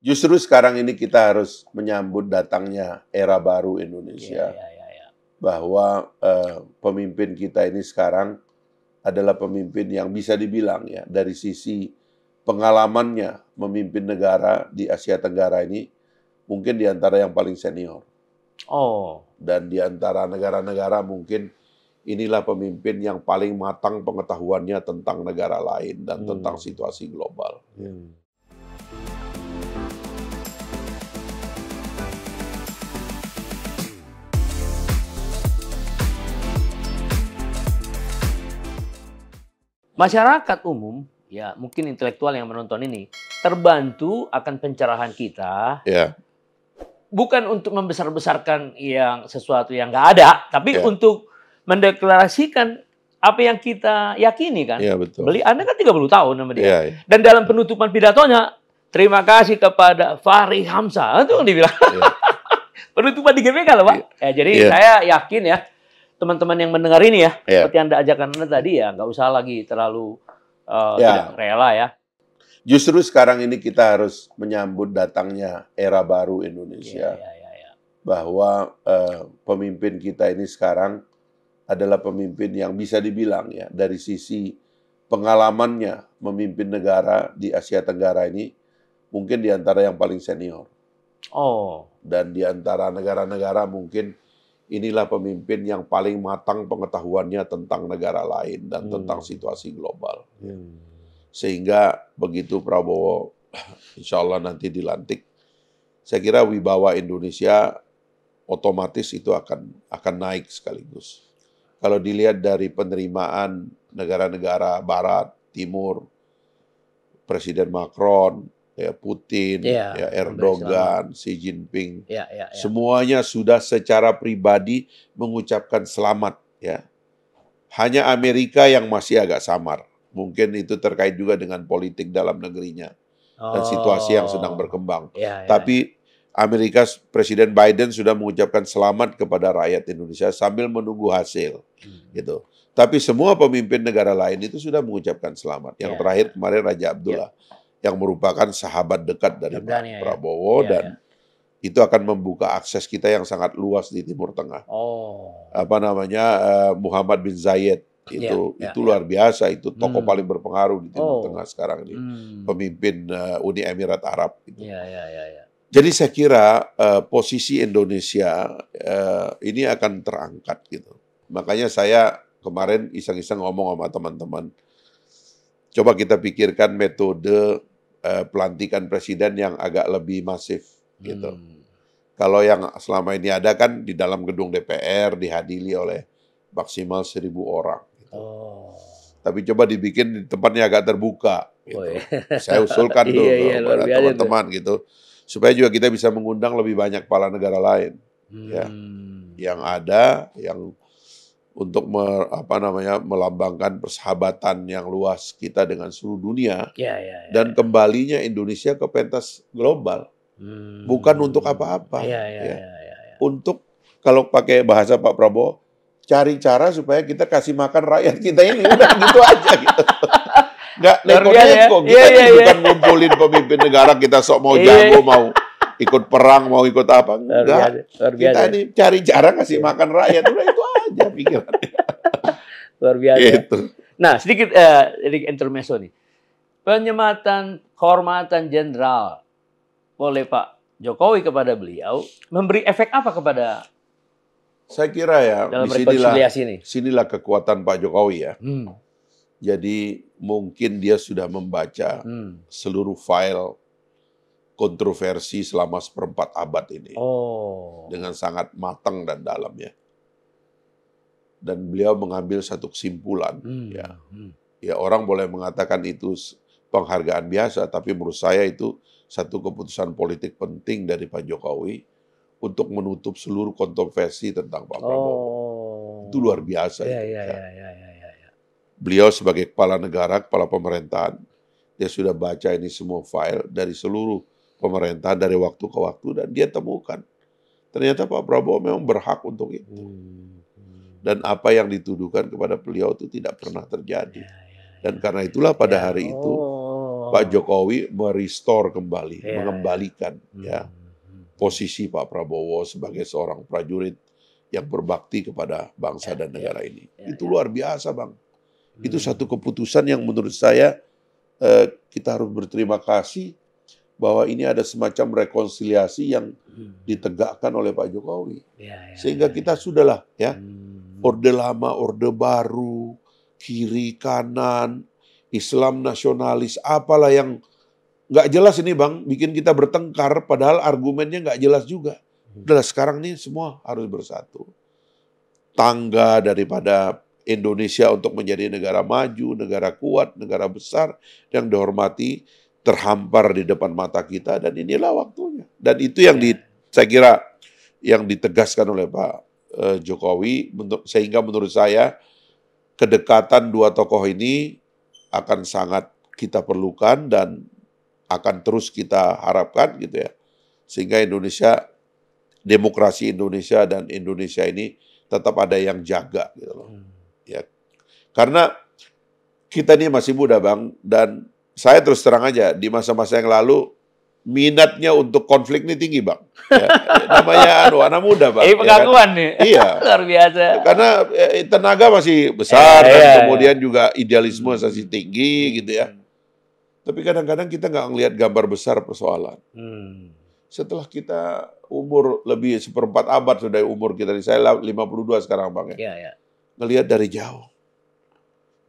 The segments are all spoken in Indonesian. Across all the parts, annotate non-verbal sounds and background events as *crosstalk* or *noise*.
Justru sekarang ini kita harus menyambut datangnya era baru Indonesia. Ya, ya, ya, ya. Bahwa uh, pemimpin kita ini sekarang adalah pemimpin yang bisa dibilang ya dari sisi pengalamannya memimpin negara di Asia Tenggara ini mungkin di antara yang paling senior. Oh. Dan di antara negara-negara mungkin inilah pemimpin yang paling matang pengetahuannya tentang negara lain dan hmm. tentang situasi global. Hmm. Masyarakat umum, ya mungkin intelektual yang menonton ini, terbantu akan pencerahan kita. Yeah. Bukan untuk membesar-besarkan yang sesuatu yang nggak ada, tapi yeah. untuk mendeklarasikan apa yang kita yakini kan. yeah, betul. Beli Anda kan 30 tahun sama dia. yeah, ya. Dan dalam penutupan pidatonya, terima kasih kepada Fahri Hamzah. Itu yang dibilang. yeah. *laughs* penutupan di GBK loh, Pak. Ya, ya jadi ya. saya yakin ya, teman-teman yang mendengar ini ya, yeah. seperti anda ajakan anda tadi ya, nggak usah lagi terlalu uh, eh, yeah. tidak rela ya. Justru sekarang ini kita harus menyambut datangnya era baru Indonesia, yeah, yeah, yeah, yeah. bahwa uh, pemimpin kita ini sekarang adalah pemimpin yang bisa dibilang ya dari sisi pengalamannya memimpin negara di Asia Tenggara ini mungkin di antara yang paling senior. Oh. Dan di antara negara-negara mungkin inilah pemimpin yang paling matang pengetahuannya tentang negara lain dan hmm. tentang situasi global. Hmm. Sehingga begitu Prabowo *clears throat* insya Allah nanti dilantik, saya kira wibawa Indonesia otomatis itu akan akan naik sekaligus. Kalau dilihat dari penerimaan negara-negara Barat, Timur, Presiden Macron, ya Putin, ya, ya Erdogan, Xi Jinping, ya, ya, ya. semuanya sudah secara pribadi mengucapkan selamat ya. Hanya Amerika yang masih agak samar. Mungkin itu terkait juga dengan politik dalam negerinya oh. dan situasi yang sedang oh. berkembang. Ya, ya, Tapi ya. Amerika Presiden Biden sudah mengucapkan selamat kepada rakyat Indonesia sambil menunggu hasil hmm. gitu. Tapi semua pemimpin negara lain itu sudah mengucapkan selamat. Yang ya, terakhir kemarin Raja ya. Abdullah. Ya yang merupakan sahabat dekat dari Pak ya, ya. Prabowo ya. dan ya. itu akan membuka akses kita yang sangat luas di Timur Tengah. Oh. Apa namanya eh, Muhammad bin Zayed ya, itu ya, itu ya, luar biasa itu hmm. tokoh hmm. paling berpengaruh di Timur oh. Tengah sekarang ini hmm. pemimpin eh, Uni Emirat Arab. Gitu. Ya, ya, ya. Jadi saya kira uh, posisi Indonesia uh, ini akan terangkat gitu. Makanya saya kemarin iseng-iseng ngomong sama teman-teman, coba kita pikirkan metode Eh, pelantikan presiden yang agak lebih masif gitu. Hmm. Kalau yang selama ini ada kan di dalam gedung DPR dihadiri oleh maksimal seribu orang. Gitu. Oh. Tapi coba dibikin di tempatnya agak terbuka. Gitu. Oh, iya. *laughs* Saya usulkan iya, tuh iya, iya, kepada teman-teman gitu supaya juga kita bisa mengundang lebih banyak kepala negara lain. Ya. Hmm. Ya, yang ada, yang untuk me, apa namanya melambangkan persahabatan yang luas kita dengan seluruh dunia ya, ya, ya. dan ya. kembalinya Indonesia ke pentas global hmm. bukan untuk apa-apa ya, ya, ya. Ya, ya, ya. untuk kalau pakai bahasa Pak Prabowo cari cara supaya kita kasih makan rakyat kita ini udah *laughs* gitu aja gitu nggak neko-neko ya. kita ya, ya, bukan ya. ngumpulin pemimpin negara kita sok mau iya, jago iya. mau ikut perang mau ikut apa enggak luar biasa, luar kita ini cari cara kasih iya. makan rakyat udah itu pikiran. *laughs* Luar biasa. Gitu. Nah, sedikit uh, eh, sedikit intermezzo nih. Penyematan kehormatan jenderal oleh Pak Jokowi kepada beliau memberi efek apa kepada saya kira ya dalam disinilah, ini. Sinilah kekuatan Pak Jokowi ya. Hmm. Jadi mungkin dia sudah membaca hmm. seluruh file kontroversi selama seperempat abad ini. Oh. Dengan sangat matang dan dalam ya dan beliau mengambil satu kesimpulan hmm. ya. Hmm. Ya orang boleh mengatakan itu penghargaan biasa tapi menurut saya itu satu keputusan politik penting dari Pak Jokowi untuk menutup seluruh kontroversi tentang Pak oh. Prabowo. Itu luar biasa. Ya, itu, ya, ya, ya. Ya, ya, ya, ya. Beliau sebagai kepala negara, kepala pemerintahan, dia sudah baca ini semua file dari seluruh pemerintahan dari waktu ke waktu dan dia temukan ternyata Pak Prabowo memang berhak untuk itu. Hmm dan apa yang dituduhkan kepada beliau itu tidak pernah terjadi. Ya, ya, ya. Dan karena itulah pada ya. hari itu oh. Pak Jokowi merestore kembali, ya. mengembalikan hmm, ya. ya posisi Pak Prabowo sebagai seorang prajurit yang berbakti kepada bangsa ya, dan negara ya, ini. Ya, itu ya. luar biasa, Bang. Hmm. Itu satu keputusan yang menurut saya eh, kita harus berterima kasih bahwa ini ada semacam rekonsiliasi yang ditegakkan oleh Pak Jokowi. Ya, ya, Sehingga ya. kita sudahlah ya. Hmm Hmm. Orde lama, orde baru, kiri, kanan, Islam nasionalis, apalah yang nggak jelas ini bang, bikin kita bertengkar, padahal argumennya nggak jelas juga. Hmm. Udah sekarang nih semua harus bersatu. Tangga daripada Indonesia untuk menjadi negara maju, negara kuat, negara besar yang dihormati terhampar di depan mata kita dan inilah waktunya. Dan itu yang di, ya. saya kira yang ditegaskan oleh Pak Eh, Jokowi sehingga menurut saya kedekatan dua tokoh ini akan sangat kita perlukan dan akan terus kita harapkan gitu ya sehingga Indonesia demokrasi Indonesia dan Indonesia ini tetap ada yang jaga gitu loh hmm. ya karena kita ini masih muda bang dan saya terus terang aja di masa-masa yang lalu minatnya untuk konflik ini tinggi bang. Ya, namanya anu anak muda bang. Ini eh, pengakuan ya, kan? nih. Iya. *laughs* Luar biasa. Karena eh, tenaga masih besar eh, dan iya, kemudian iya. juga idealisme hmm. masih tinggi gitu ya. Tapi kadang-kadang kita nggak ngelihat gambar besar persoalan. Hmm. Setelah kita umur lebih seperempat abad sudah umur kita, saya 52 sekarang bang ya. Iya, iya. Ngelihat dari jauh.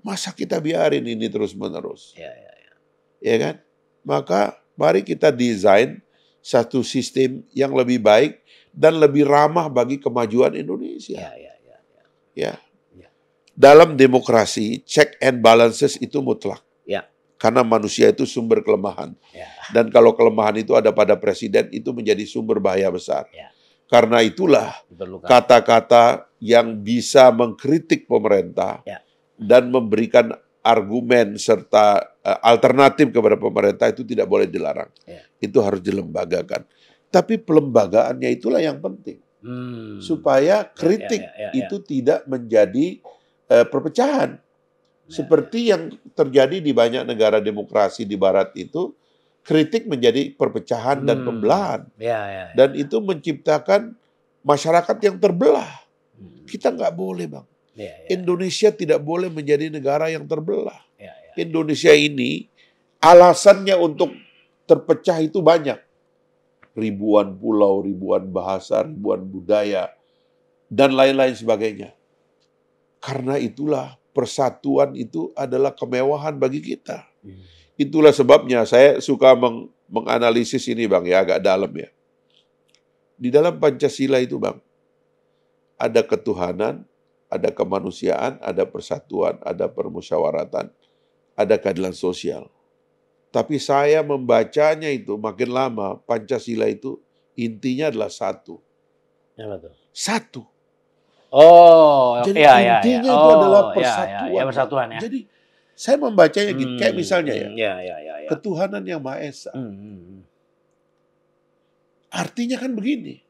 Masa kita biarin ini terus menerus? Iya, iya, iya. Ya kan? Maka Mari kita desain satu sistem yang lebih baik dan lebih ramah bagi kemajuan Indonesia. Ya, ya, ya, ya. ya. ya. Dalam demokrasi, check and balances itu mutlak. Ya. Karena manusia itu sumber kelemahan. Ya. Dan kalau kelemahan itu ada pada presiden, itu menjadi sumber bahaya besar. Ya. Karena itulah kata-kata yang bisa mengkritik pemerintah ya. dan memberikan argumen serta uh, alternatif kepada pemerintah itu tidak boleh dilarang. Yeah. Itu harus dilembagakan. Tapi pelembagaannya itulah yang penting. Hmm. Supaya ya, ya, kritik yeah, yeah, yeah, yeah. itu tidak menjadi uh, perpecahan. Yeah, Seperti yeah. yang terjadi di banyak negara demokrasi di barat itu, kritik menjadi perpecahan hmm. dan pembelahan. Yeah, yeah, yeah. Dan itu menciptakan masyarakat yang terbelah. Hmm. Kita nggak boleh, Bang. Ya, ya, ya. Indonesia tidak boleh menjadi negara yang terbelah. Ya, ya. Indonesia ini alasannya untuk terpecah itu banyak. Ribuan pulau, ribuan bahasa, ribuan budaya, dan lain-lain sebagainya. Karena itulah persatuan itu adalah kemewahan bagi kita. Hmm. Itulah sebabnya saya suka meng menganalisis ini Bang ya, agak dalam ya. Di dalam Pancasila itu Bang, ada ketuhanan, ada kemanusiaan, ada persatuan, ada permusyawaratan, ada keadilan sosial. Tapi saya membacanya itu makin lama Pancasila itu intinya adalah satu. Ya, betul. Satu. Oh, ya, jadi ya, intinya ya, ya. Oh, itu adalah persatuan. Ya, ya, ya, oh, ya, ya persatuan ya. Jadi saya membacanya gitu, hmm, kayak misalnya ya, ya, ya, ya, ya. ketuhanan yang maha esa. Hmm, hmm, hmm, Artinya kan begini,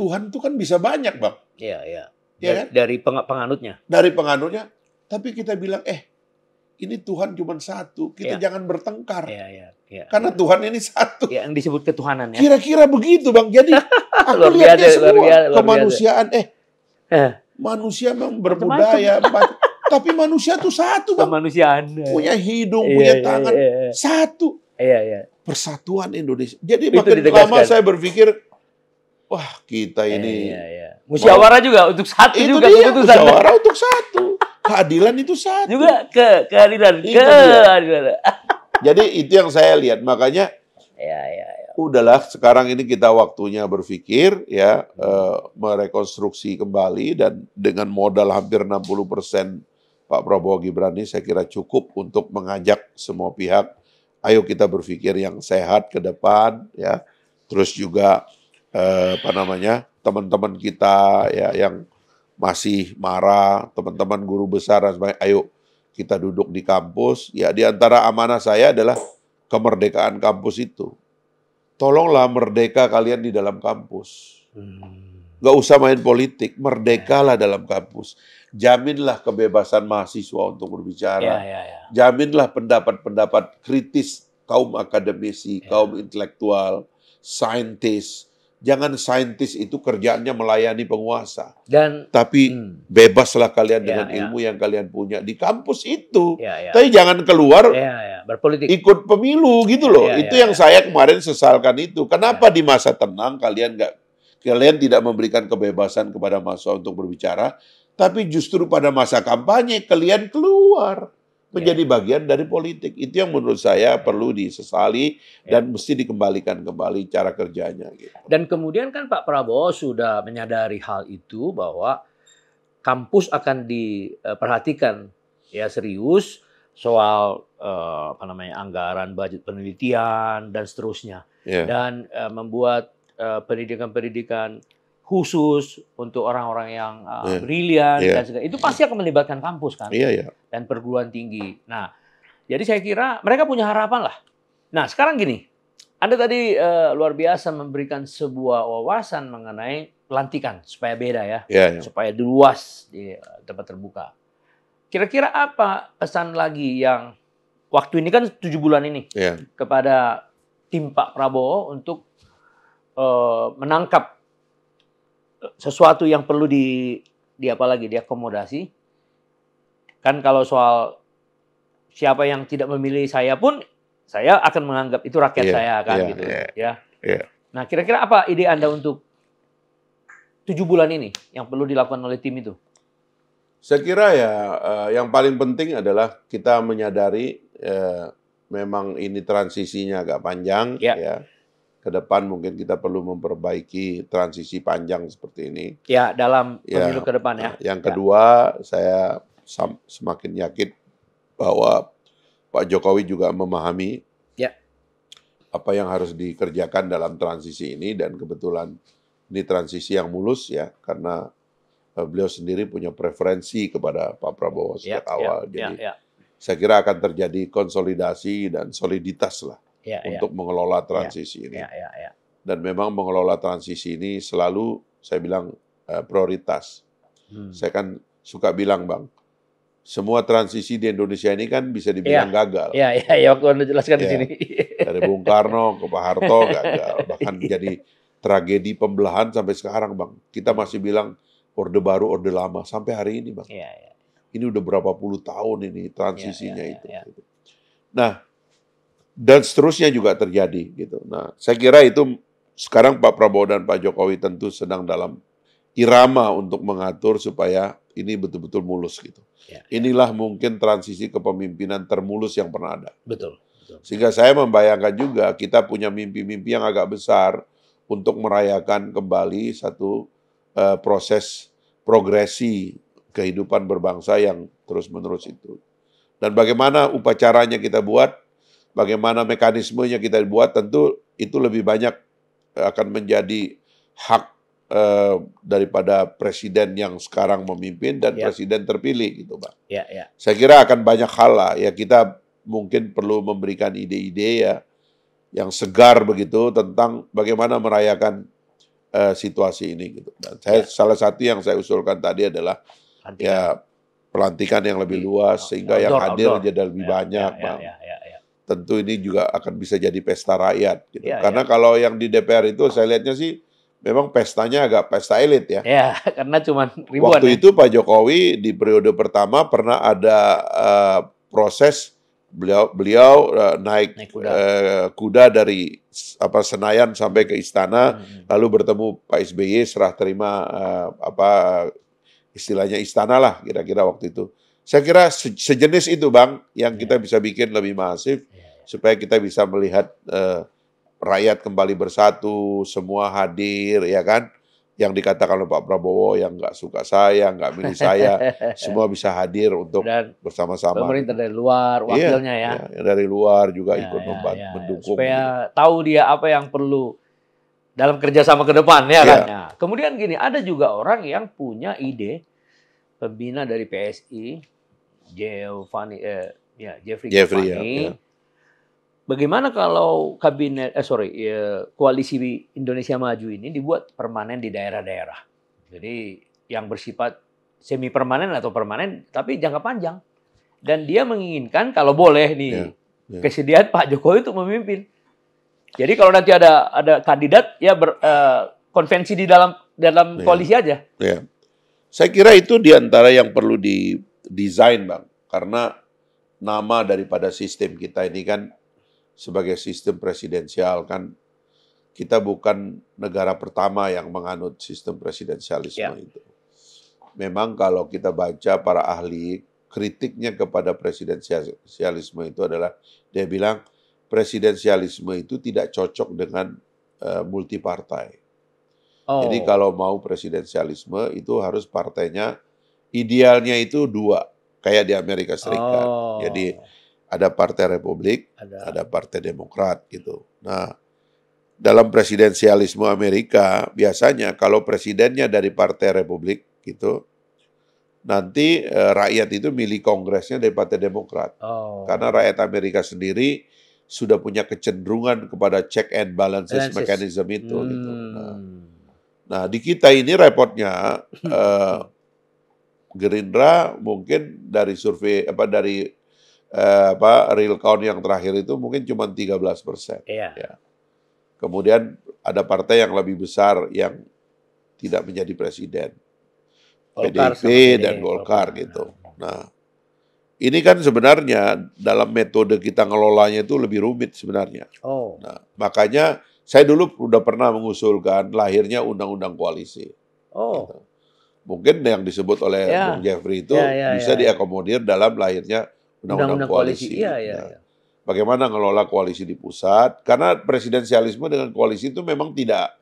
Tuhan itu kan bisa banyak bang. Iya, iya ya kan? dari peng penganutnya. Dari penganutnya, tapi kita bilang eh ini Tuhan cuma satu, kita ya. jangan bertengkar. Ya, ya, ya. Karena Tuhan ini satu. Ya, yang disebut ketuhanan ya. Kira-kira begitu Bang. Jadi *laughs* aku lihatnya biasa, ya semua luar biasa, luar kemanusiaan eh, eh manusia memang berbudaya, tapi manusia tuh satu bang. Kemanusiaan. Punya hidung, ya, punya iya, tangan, ya, ya. satu. Iya, iya. Persatuan Indonesia. Jadi Itu makin lama saya berpikir wah kita iya, ini. Iya, iya. Musyawarah juga untuk satu itu juga dia, keputusan. Musyawarah untuk satu. Keadilan itu satu. Juga ke keadilan, itu keadilan. Dia. *laughs* Jadi itu yang saya lihat. Makanya ya, ya, ya. udahlah sekarang ini kita waktunya berpikir ya hmm. uh, merekonstruksi kembali dan dengan modal hampir 60 persen Pak Prabowo Gibran ini saya kira cukup untuk mengajak semua pihak ayo kita berpikir yang sehat ke depan ya terus juga Eh, apa namanya teman-teman kita ya yang masih marah, teman-teman guru besar dan sebagainya, ayo kita duduk di kampus. Ya di antara amanah saya adalah kemerdekaan kampus itu. Tolonglah merdeka kalian di dalam kampus. Hmm. nggak usah main politik, merdekalah dalam kampus. Jaminlah kebebasan mahasiswa untuk berbicara. Ya, ya, ya. Jaminlah pendapat-pendapat kritis kaum akademisi, kaum intelektual, saintis, Jangan saintis itu kerjaannya melayani penguasa. Dan tapi hmm. bebaslah kalian ya, dengan ya. ilmu yang kalian punya di kampus itu. Ya, ya. Tapi jangan keluar ya, ya. berpolitik. Ikut pemilu gitu loh. Ya, ya, itu ya, yang ya. saya kemarin sesalkan itu. Kenapa ya. di masa tenang kalian nggak kalian tidak memberikan kebebasan kepada masa untuk berbicara, tapi justru pada masa kampanye kalian keluar. Ya. menjadi bagian dari politik. Itu yang menurut saya perlu disesali ya. dan mesti dikembalikan kembali cara kerjanya. Gitu. Dan kemudian kan Pak Prabowo sudah menyadari hal itu bahwa kampus akan diperhatikan ya serius soal eh, apa namanya anggaran budget penelitian dan seterusnya yeah. dan eh, membuat eh, pendidikan-pendidikan khusus untuk orang-orang yang uh, yeah. brilian yeah. dan segala itu pasti akan melibatkan kampus kan yeah, yeah. dan perguruan tinggi. Nah, jadi saya kira mereka punya harapan lah. Nah, sekarang gini, Anda tadi uh, luar biasa memberikan sebuah wawasan mengenai pelantikan supaya beda ya, yeah, yeah. supaya luas di uh, tempat terbuka. Kira-kira apa pesan lagi yang waktu ini kan tujuh bulan ini yeah. kepada tim Pak Prabowo untuk uh, menangkap sesuatu yang perlu di di apa lagi diakomodasi kan kalau soal siapa yang tidak memilih saya pun saya akan menganggap itu rakyat yeah, saya kan yeah, gitu yeah, ya yeah. nah kira-kira apa ide anda untuk tujuh bulan ini yang perlu dilakukan oleh tim itu saya kira ya eh, yang paling penting adalah kita menyadari eh, memang ini transisinya agak panjang yeah. ya, ya ke depan mungkin kita perlu memperbaiki transisi panjang seperti ini. Ya, dalam ya, pemilu ke depan ya. Yang ya. kedua, ya. saya semakin yakin bahwa Pak Jokowi juga memahami ya. apa yang harus dikerjakan dalam transisi ini dan kebetulan ini transisi yang mulus ya karena eh, beliau sendiri punya preferensi kepada Pak Prabowo ya, sejak ya, awal. Ya, Jadi ya, ya. saya kira akan terjadi konsolidasi dan soliditas lah Ya, ya, untuk ya. mengelola transisi ya, ini. Ya, ya, ya. Dan memang mengelola transisi ini selalu saya bilang uh, prioritas. Hmm. Saya kan suka bilang bang, semua transisi di Indonesia ini kan bisa dibilang ya. gagal. Iya, iya, ya, waktu ya, ya, Anda jelaskan ya. di sini. Dari Bung Karno ke Pak Harto gagal. Bahkan iya. jadi tragedi pembelahan sampai sekarang, Bang. Kita masih bilang Orde Baru, Orde Lama. Sampai hari ini, Bang. Iya, iya. Ini udah berapa puluh tahun ini iya, transisinya ya, ya, itu. Ya. Nah, dan seterusnya juga terjadi gitu. Nah, saya kira itu sekarang Pak Prabowo dan Pak Jokowi tentu sedang dalam irama untuk mengatur supaya ini betul-betul mulus gitu. Ya, ya. Inilah mungkin transisi kepemimpinan termulus yang pernah ada. Betul. Sehingga saya membayangkan juga kita punya mimpi-mimpi yang agak besar untuk merayakan kembali satu uh, proses progresi kehidupan berbangsa yang terus-menerus itu. Dan bagaimana upacaranya kita buat Bagaimana mekanismenya kita buat tentu itu lebih banyak eh, akan menjadi hak eh, daripada presiden yang sekarang memimpin dan ya. presiden terpilih gitu pak. Ya, ya. Saya kira akan banyak hal lah ya kita mungkin perlu memberikan ide-ide ya yang segar begitu tentang bagaimana merayakan uh, situasi ini gitu. Dan saya ya. salah satu yang saya usulkan tadi adalah ya pelantikan yang lebih luas sehingga outdoor, yang hadir outdoor. jadi lebih ya, banyak, ya, ya, Bang. Ya, ya, tentu ini juga akan bisa jadi pesta rakyat. Gitu. Ya, karena ya. kalau yang di DPR itu saya lihatnya sih memang pestanya agak pesta elit ya. Ya, *laughs* karena cuma ribuan. Waktu ya. itu Pak Jokowi di periode pertama pernah ada uh, proses beliau beliau uh, naik, naik kuda. Uh, kuda dari apa Senayan sampai ke istana hmm. hmm, hmm. lalu bertemu Pak SBY serah terima uh, apa istilahnya istana lah kira-kira waktu itu. Saya kira sejenis itu Bang yang kita ya. bisa bikin lebih masif ya, ya. supaya kita bisa melihat uh, rakyat kembali bersatu, semua hadir ya kan. Yang dikatakan oleh Pak Prabowo yang nggak suka saya, nggak milih saya, *laughs* semua bisa hadir untuk bersama-sama. Pemerintah dari luar, iya, wakilnya iya, ya. ya. Dari luar juga ya, ikut ya, membantu, ya, mendukung. Supaya gitu. tahu dia apa yang perlu dalam kerjasama ke depan ya iya. kan. Nah, kemudian gini, ada juga orang yang punya ide pembina dari PSI Giovanni eh ya Jeffrey, Jeffrey Giovanni. Ya, ya. Bagaimana kalau kabinet eh sorry ya, koalisi Indonesia Maju ini dibuat permanen di daerah-daerah. Jadi yang bersifat semi permanen atau permanen tapi jangka panjang. Dan dia menginginkan kalau boleh nih ya, ya. kesediaan Pak Jokowi untuk memimpin. Jadi kalau nanti ada ada kandidat ya ber, uh, konvensi di dalam dalam ya. koalisi aja. Ya. Saya kira itu diantara yang perlu di desain bang, karena nama daripada sistem kita ini kan sebagai sistem presidensial kan kita bukan negara pertama yang menganut sistem presidensialisme yeah. itu. Memang kalau kita baca para ahli kritiknya kepada presidensialisme itu adalah dia bilang presidensialisme itu tidak cocok dengan uh, eh, multi partai. Oh. Jadi kalau mau presidensialisme itu harus partainya idealnya itu dua kayak di Amerika Serikat. Oh. Jadi ada partai Republik, ada. ada partai Demokrat gitu. Nah, dalam presidensialisme Amerika biasanya kalau presidennya dari partai Republik gitu, nanti e, rakyat itu milih Kongresnya dari partai Demokrat. Oh. Karena rakyat Amerika sendiri sudah punya kecenderungan kepada check and balances, balances. mechanism itu hmm. gitu. Nah, hmm. nah, di kita ini repotnya eh, *laughs* Gerindra mungkin dari survei apa dari eh, apa real count yang terakhir itu mungkin cuma 13 persen. Iya. Ya. Kemudian ada partai yang lebih besar yang tidak menjadi presiden. Golkar PDIP dan Golkar, Golkar gitu. Nah, ini kan sebenarnya dalam metode kita ngelolanya itu lebih rumit sebenarnya. Oh. Nah, makanya saya dulu udah pernah mengusulkan lahirnya undang-undang koalisi. Oh. Gitu mungkin yang disebut oleh ya. Bung Jeffrey itu ya, ya, bisa ya. diakomodir dalam lahirnya undang-undang koalisi. koalisi. Ya, ya, nah, ya. Bagaimana ngelola koalisi di pusat? Karena presidensialisme dengan koalisi itu memang tidak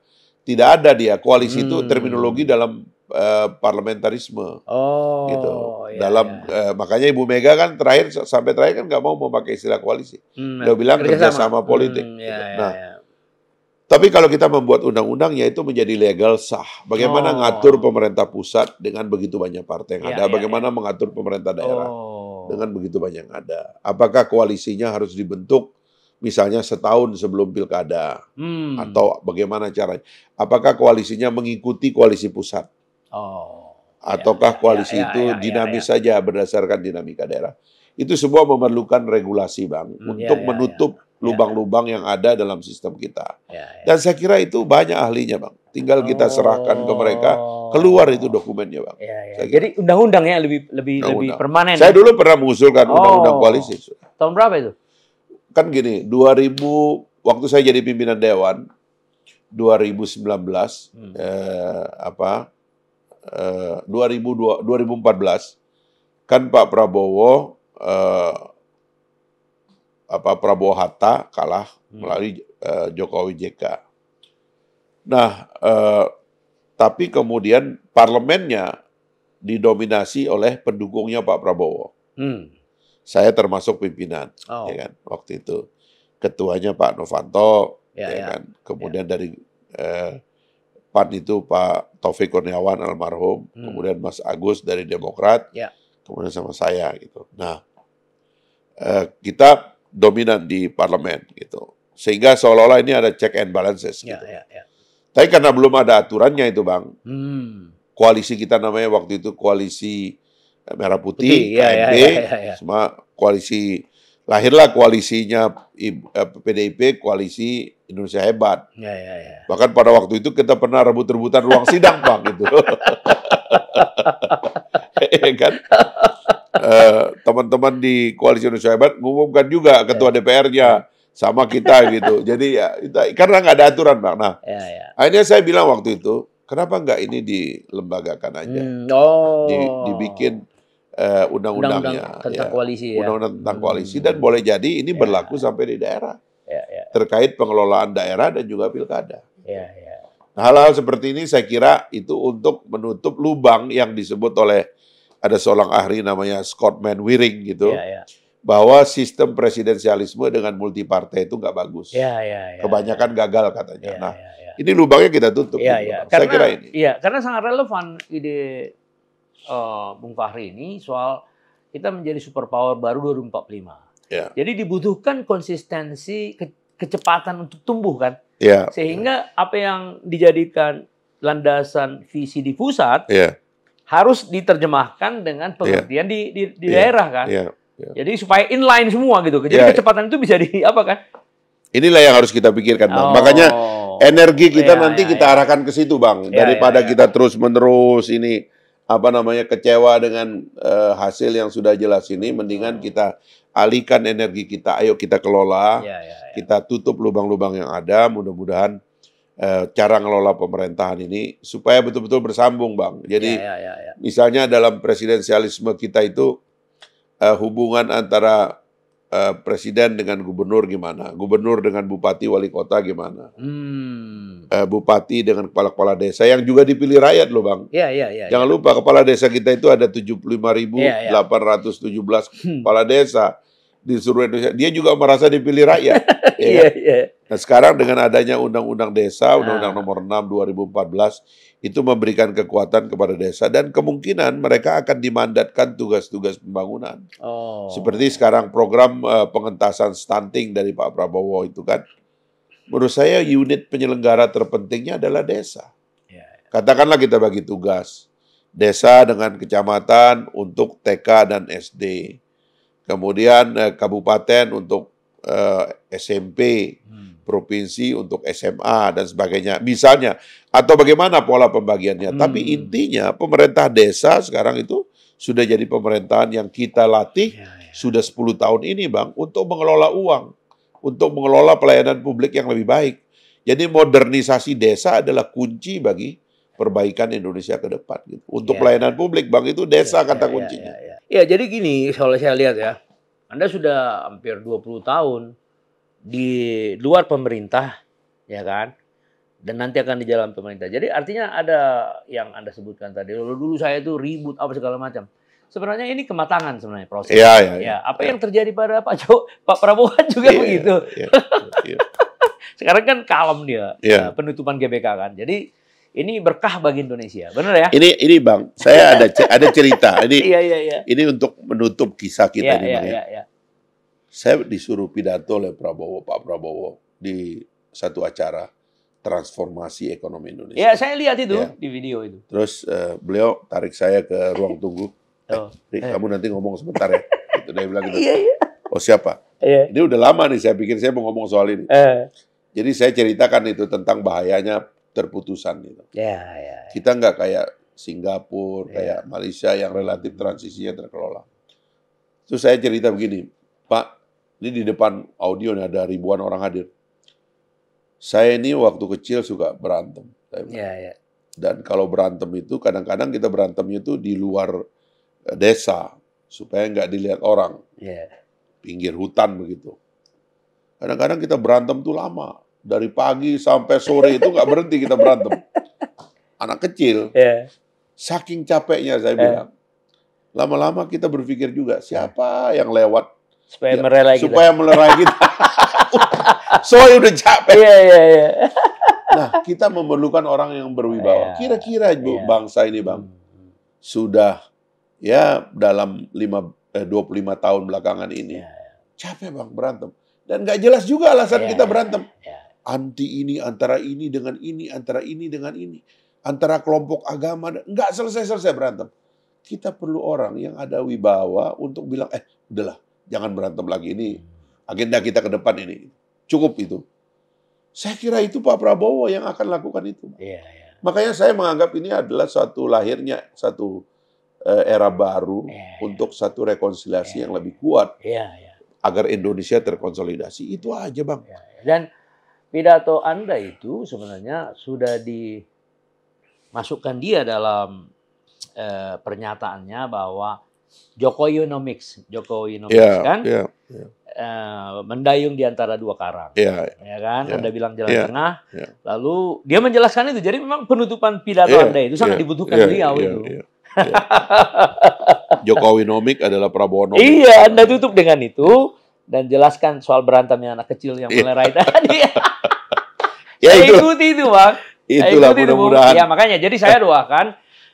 tidak ada dia. Koalisi hmm. itu terminologi dalam uh, eh, parlementarisme. Oh, gitu. Ya, dalam ya. Uh, makanya Ibu Mega kan terakhir sampai terakhir kan nggak mau memakai istilah koalisi. Hmm, Dia bilang kerjasama, kerjasama politik. Hmm, ya, gitu. ya, nah. Ya, ya. Tapi kalau kita membuat undang-undang ya itu menjadi legal sah. Bagaimana oh. pemerintah pusat dengan begitu banyak partai yang ya, ada? Ya, bagaimana ya. mengatur pemerintah daerah oh. dengan begitu banyak yang ada? Apakah koalisinya harus dibentuk misalnya setahun sebelum pilkada hmm. atau bagaimana caranya? Apakah koalisinya mengikuti koalisi pusat? Oh. Iya, Ataukah ya, koalisi ya, ya, itu iya, iya, dinamis saja berdasarkan dinamika daerah? itu semua memerlukan regulasi bang hmm, ya, untuk ya, ya. menutup ya. lubang-lubang ya. yang ada dalam sistem kita. Ya, ya. Dan saya kira itu banyak ahlinya bang. Tinggal kita oh. serahkan ke mereka keluar itu dokumennya bang. Ya, ya. Jadi undang-undang ya lebih lebih undang -undang. lebih permanen. Saya ya? dulu pernah mengusulkan oh. undang-undang oh. koalisi. Tahun berapa itu? Kan gini 2000 waktu saya jadi pimpinan dewan 2019 hmm. eh, apa eh, 2002 2014 kan Pak Prabowo eh, apa Prabowo Hatta kalah hmm. melalui eh, Jokowi JK. Nah, eh, tapi kemudian parlemennya didominasi oleh pendukungnya Pak Prabowo. Hmm. Saya termasuk pimpinan, oh. ya kan? Waktu itu ketuanya Pak Novanto, ya, ya, ya. kan? Kemudian ya. dari eh, PAN itu Pak Taufik Kurniawan almarhum, hmm. kemudian Mas Agus dari Demokrat, ya. kemudian sama saya gitu. Nah, Eh, kita dominan di parlemen gitu. Sehingga seolah-olah ini ada check and balances. Ya, gitu. Ya, ya, ya. Tapi karena belum ada aturannya itu bang, hmm. koalisi kita namanya waktu itu koalisi eh, merah putih, putih ya, ya, KMB, ya, ya, ya, ya, semua koalisi lahirlah koalisinya PDIP, eh, koalisi Indonesia hebat. Ya, ya, ya. Bahkan pada waktu itu kita pernah rebut-rebutan ruang sidang bang gitu. *laughs* *laughs* ya kan? Eh, teman-teman uh, di Koalisi Indonesia Hebat mengumumkan juga ketua iya. DPR-nya sama kita gitu. *laughs* Jadi ya kita, karena nggak ada aturan bang. Nah, ya, ya. akhirnya saya bilang waktu itu, kenapa nggak ini dilembagakan aja, hmm, oh. di, dibikin uh, undang-undangnya, undang-undang tentang ya. koalisi, ya. undang-undang tentang hmm. koalisi hmm. dan boleh jadi ini ya. berlaku sampai di daerah ya, ya. terkait pengelolaan daerah dan juga pilkada. Ya, ya hal-hal seperti ini saya kira itu untuk menutup lubang yang disebut oleh ada seorang ahli namanya Scott Manwaring gitu. Yeah, yeah. Bahwa sistem presidensialisme dengan multipartai itu nggak bagus. Ya, ya, ya, ya. Kebanyakan gagal katanya. Ya, nah, ya, ini lubangnya kita tutup. Ya, gitu, ya. Karena, saya kira ini. Iya, karena sangat relevan ide uh, Bung Fahri ini soal kita menjadi superpower baru 2045. Ya. Jadi dibutuhkan konsistensi ke kecepatan untuk tumbuh kan. Yeah. Sehingga apa yang dijadikan landasan visi di pusat yeah. harus diterjemahkan dengan pengertian yeah. di, di, di yeah. daerah kan. Yeah. Yeah. Jadi supaya inline semua gitu. Jadi yeah. kecepatan itu bisa di *laughs* apa kan? Inilah yang harus kita pikirkan, Bang. Oh. Makanya energi kita yeah, nanti yeah, kita yeah. arahkan ke situ, Bang. Yeah, Daripada yeah, yeah. kita terus-menerus ini apa namanya kecewa dengan uh, hasil yang sudah jelas ini mendingan oh. kita alihkan energi kita, ayo kita kelola, ya, ya, ya. kita tutup lubang-lubang yang ada, mudah-mudahan eh, cara ngelola pemerintahan ini supaya betul-betul bersambung, bang. Jadi ya, ya, ya, ya. misalnya dalam presidensialisme kita itu eh, hubungan antara uh, presiden dengan gubernur gimana, gubernur dengan bupati, wali kota gimana, hmm. uh, bupati dengan kepala-kepala desa yang juga dipilih rakyat loh bang. Iya iya iya. Jangan ya. lupa kepala desa kita itu ada tujuh puluh lima ribu iya, iya. delapan ratus tujuh belas hmm. kepala desa di seluruh Indonesia. Dia juga merasa dipilih rakyat. *laughs* ya. yeah, kan? yeah. Nah sekarang dengan adanya Undang-Undang Desa, nah. Undang-Undang Nomor 6 2014 itu memberikan kekuatan kepada desa dan kemungkinan mereka akan dimandatkan tugas-tugas pembangunan. Oh. Seperti sekarang program uh, pengentasan stunting dari Pak Prabowo itu kan, menurut saya unit penyelenggara terpentingnya adalah desa. Iya. Katakanlah kita bagi tugas desa dengan kecamatan untuk TK dan SD Kemudian eh, kabupaten untuk eh, SMP, hmm. provinsi untuk SMA dan sebagainya. Misalnya atau bagaimana pola pembagiannya. Hmm. Tapi intinya pemerintah desa sekarang itu sudah jadi pemerintahan yang kita latih ya, ya. sudah 10 tahun ini Bang untuk mengelola uang, untuk mengelola pelayanan publik yang lebih baik. Jadi modernisasi desa adalah kunci bagi perbaikan Indonesia ke depan gitu. Untuk ya, pelayanan iya. publik Bang itu desa iya, kata iya, kuncinya. Ya, jadi gini, soalnya saya lihat ya, Anda sudah hampir 20 tahun di luar pemerintah, ya kan? Dan nanti akan di jalan pemerintah. Jadi artinya ada yang Anda sebutkan tadi, Lalu dulu saya itu ribut apa segala macam. Sebenarnya ini kematangan sebenarnya proses. Ya ya. Ya. Apa ya. yang terjadi pada Pak Jo, Pak Prabowo kan juga ya, begitu. Ya, ya, ya. *laughs* Sekarang kan kalem dia, ya. penutupan GBK kan. Jadi ini berkah bagi Indonesia, benar ya? Ini ini Bang, saya ada ada cerita. Ini *laughs* iya, iya, iya. ini untuk menutup kisah kita iya, ini iya, Bang ya. Iya, iya. Saya disuruh pidato oleh Prabowo, Pak Prabowo di satu acara transformasi ekonomi Indonesia. Ya, saya lihat itu ya. di video itu. Terus uh, beliau tarik saya ke ruang tunggu. Eh, oh. Eh, eh. kamu nanti ngomong sebentar ya. *laughs* Itu dia bilang gitu. Iya, iya. Oh siapa? Iya. Ini udah lama nih saya pikir saya mau ngomong soal ini. Eh. Jadi saya ceritakan itu tentang bahayanya terputusan gitu. Ya, ya, ya. Kita nggak kayak Singapura, ya. kayak Malaysia yang relatif transisinya terkelola. Terus saya cerita begini, Pak, ini di depan audio ada ribuan orang hadir. Saya ini waktu kecil suka berantem. Ya, ya. Dan kalau berantem itu kadang-kadang kita berantemnya itu di luar eh, desa supaya nggak dilihat orang. Ya. Pinggir hutan begitu. Kadang-kadang kita berantem tuh lama, dari pagi sampai sore itu nggak berhenti kita berantem. Anak kecil, yeah. saking capeknya saya yeah. bilang. Lama-lama kita berpikir juga siapa yang lewat supaya ya, melerai kita. Supaya melerai kita. *laughs* Soalnya udah capek. Iya, iya, iya. Nah, kita memerlukan orang yang berwibawa. Iya, Kira-kira yeah. bangsa ini, Bang, hmm, hmm. sudah ya dalam lima eh, 25 tahun belakangan ini. yeah. Iya. Capek, Bang, berantem. Dan nggak jelas juga alasan yeah, kita berantem. yeah anti ini antara ini dengan ini antara ini dengan ini antara kelompok agama nggak selesai-selesai berantem. Kita perlu orang yang ada wibawa untuk bilang eh udahlah jangan berantem lagi ini agenda kita ke depan ini cukup itu. Saya kira itu Pak Prabowo yang akan lakukan itu. Iya, iya. Makanya saya menganggap ini adalah satu lahirnya satu eh, era baru iya, iya. untuk satu rekonsiliasi iya, yang lebih kuat. Iya, iya. Agar Indonesia terkonsolidasi itu aja bang. Iya, iya. Dan pidato Anda itu sebenarnya sudah dimasukkan dia dalam eh, pernyataannya bahwa Jokowi Jokowinomics, Jokowi yeah, kan yeah, yeah. Eh, mendayung di antara dua karang, yeah, ya kan? Yeah, anda bilang jalan yeah, tengah, yeah. lalu dia menjelaskan itu. Jadi memang penutupan pidato yeah, anda itu sangat yeah, dibutuhkan yeah, beliau yeah, Yeah, ya. *laughs* Jokowi nomik adalah Prabowo nomik. Iya, Anda tutup dengan itu dan jelaskan soal berantemnya anak kecil yang iya. melerai tadi. *laughs* ya itu. ikuti itu bang itulah mudah-mudahan ya makanya jadi saya doakan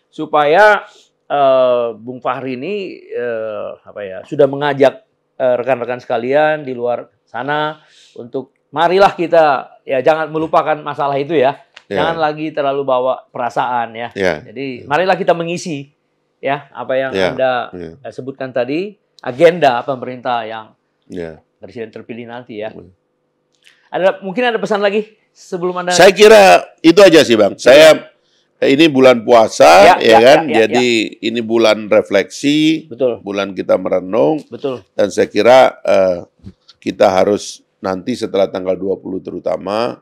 supaya uh, Bung Fahri ini uh, apa ya sudah mengajak eh, rekan-rekan uh, sekalian di luar sana untuk marilah kita ya jangan melupakan masalah itu ya yeah. jangan lagi terlalu bawa perasaan ya yeah. jadi marilah kita mengisi ya apa yang yeah. anda yeah. Ya. sebutkan tadi agenda pemerintah yang yeah. presiden terpilih nanti ya ada mungkin ada pesan lagi sebelum Anda Saya kira itu aja sih, Bang. Saya iya. eh, ini bulan puasa iya, ya, ya, ya kan ya, ya, jadi ya. ini bulan refleksi betul bulan kita merenung betul dan saya kira uh, kita harus nanti setelah tanggal 20 terutama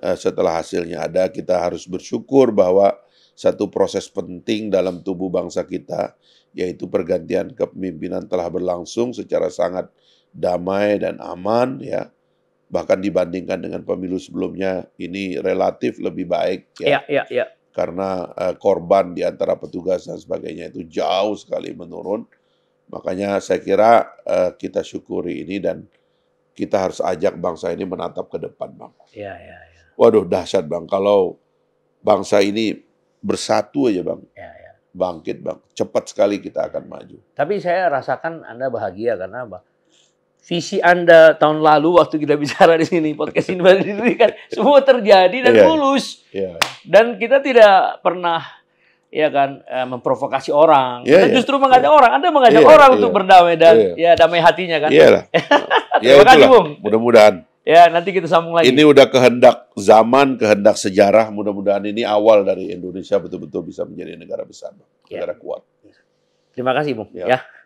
uh, setelah hasilnya ada kita harus bersyukur bahwa satu proses penting dalam tubuh bangsa kita yaitu pergantian kepemimpinan telah berlangsung secara sangat damai dan aman ya bahkan dibandingkan dengan pemilu sebelumnya ini relatif lebih baik ya. Ya, ya, ya. Karena uh, korban di antara petugas dan sebagainya itu jauh sekali menurun. Makanya saya kira uh, kita syukuri ini dan kita harus ajak bangsa ini menatap ke depan, Bang. Ya, ya, ya. Waduh dahsyat, Bang. Kalau bangsa ini bersatu aja, Bang. Ya, ya. Bangkit, Bang. Cepat sekali kita akan maju. Tapi saya rasakan Anda bahagia karena Bang visi Anda tahun lalu waktu kita bicara di sini podcast ini baru didirikan semua terjadi dan yeah. tulus. Iya. Yeah. Dan kita tidak pernah ya kan eh, memprovokasi orang. Yeah, kita yeah. justru mengajak yeah. orang, Anda mengajak yeah, orang yeah. untuk iya. berdamai dan yeah. ya damai hatinya kan. Iya lah. *laughs* Ya Terima kasih, Bung. Mudah-mudahan Ya, nanti kita sambung lagi. Ini udah kehendak zaman, kehendak sejarah. Mudah-mudahan ini awal dari Indonesia betul-betul bisa menjadi negara besar, ya. negara kuat. Terima kasih, Bung. Ya. ya.